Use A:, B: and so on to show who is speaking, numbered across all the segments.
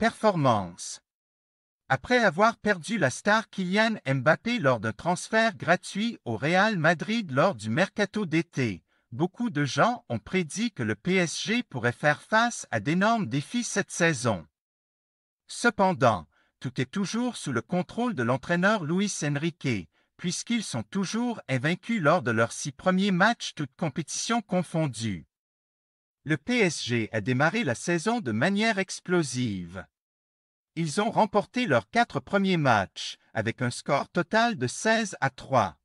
A: performance. Après avoir perdu la star Kylian Mbappé lors d'un transfert gratuit au Real Madrid lors du mercato d'été, beaucoup de gens ont prédit que le PSG pourrait faire face à d'énormes défis cette saison. Cependant, tout est toujours sous le contrôle de l'entraîneur Luis Enrique, puisqu'ils sont toujours invaincus lors de leurs six premiers matchs toutes compétitions confondues le PSG a démarré la saison de manière explosive. Ils ont remporté leurs quatre premiers matchs, avec un score total de 16 à 3.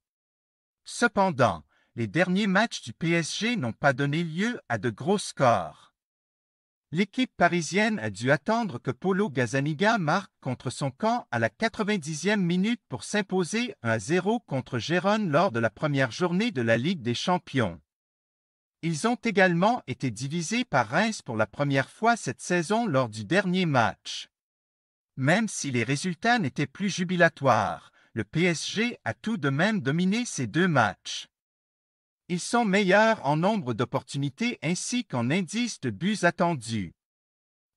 A: Cependant, les derniers matchs du PSG n'ont pas donné lieu à de gros scores. L'équipe parisienne a dû attendre que Polo Gazzaniga marque contre son camp à la 90e minute pour s'imposer 1 à 0 contre Gérone lors de la première journée de la Ligue des Champions. Ils ont également été divisés par Reims pour la première fois cette saison lors du dernier match. Même si les résultats n'étaient plus jubilatoires, le PSG a tout de même dominé ces deux matchs. Ils sont meilleurs en nombre d'opportunités ainsi qu'en indice de buts attendus.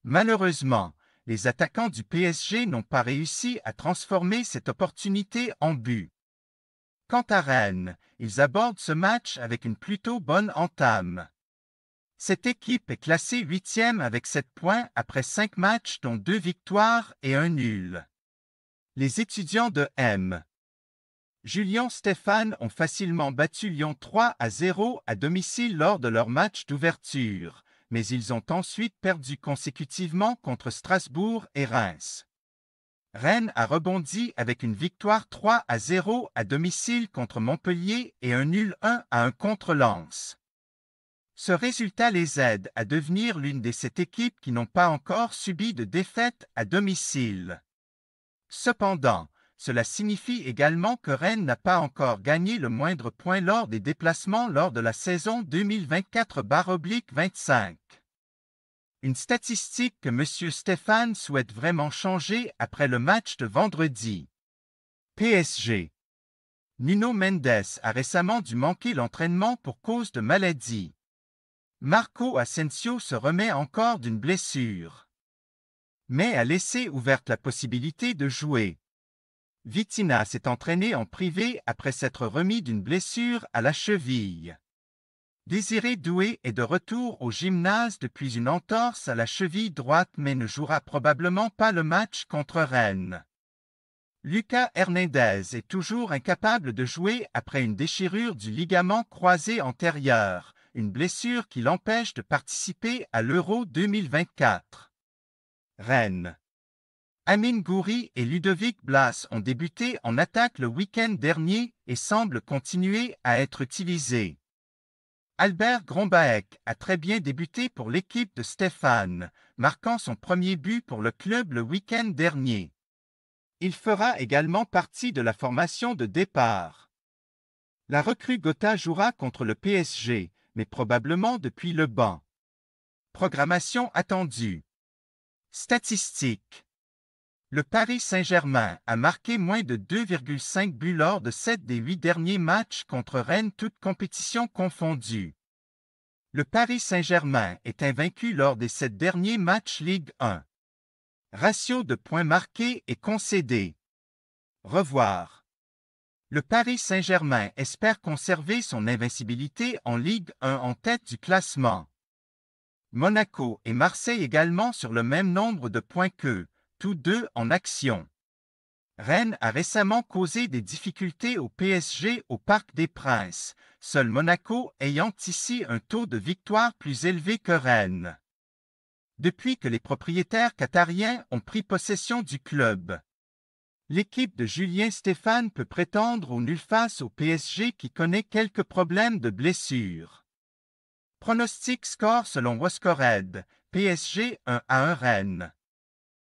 A: Malheureusement, les attaquants du PSG n'ont pas réussi à transformer cette opportunité en but. Quant à Rennes, ils abordent ce match avec une plutôt bonne entame. Cette équipe est classée huitième avec sept points après cinq matchs dont deux victoires et un nul. Les étudiants de M. Julien Stéphane ont facilement battu Lyon 3 à 0 à domicile lors de leur match d'ouverture, mais ils ont ensuite perdu consécutivement contre Strasbourg et Reims. Rennes a rebondi avec une victoire 3 à 0 à domicile contre Montpellier et un nul 1 à un contre Lens. Ce résultat les aide à devenir l'une des sept équipes qui n'ont pas encore subi de défaite à domicile. Cependant, cela signifie également que Rennes n'a pas encore gagné le moindre point lors des déplacements lors de la saison 2024-25 une statistique que M. Stéphane souhaite vraiment changer après le match de vendredi. PSG. Nino Mendes a récemment dû manquer l'entraînement pour cause de maladie. Marco Asensio se remet encore d'une blessure. Mais a laissé ouverte la possibilité de jouer. Vitina s'est entraîné en privé après s'être remis d'une blessure à la cheville. Désiré Doué est de retour au gymnase depuis une entorse à la cheville droite mais ne jouera probablement pas le match contre Rennes. Lucas Hernandez est toujours incapable de jouer après une déchirure du ligament croisé antérieur, une blessure qui l'empêche de participer à l'Euro 2024. Rennes. Amin Gouri et Ludovic Blas ont débuté en attaque le week-end dernier et semblent continuer à être utilisés. Albert Grombaek a très bien débuté pour l'équipe de Stéphane, marquant son premier but pour le club le week-end dernier. Il fera également partie de la formation de départ. La recrue Gotha jouera contre le PSG, mais probablement depuis le banc. Programmation attendue. Statistiques. Le Paris Saint-Germain a marqué moins de 2,5 buts lors de 7 des 8 derniers matchs contre Rennes toutes compétitions confondues. Le Paris Saint-Germain est invaincu lors des 7 derniers matchs Ligue 1. Ratio de points marqués et concédé. Revoir. Le Paris Saint-Germain espère conserver son invincibilité en Ligue 1 en tête du classement. Monaco et Marseille également sur le même nombre de points qu'eux, tous deux en action. Rennes a récemment causé des difficultés au PSG au Parc des Princes, seul Monaco ayant ici un taux de victoire plus élevé que Rennes. Depuis que les propriétaires qatariens ont pris possession du club, l'équipe de Julien Stéphane peut prétendre au nul face au PSG qui connaît quelques problèmes de blessures. Pronostic score selon Wascored, PSG 1 à 1 Rennes.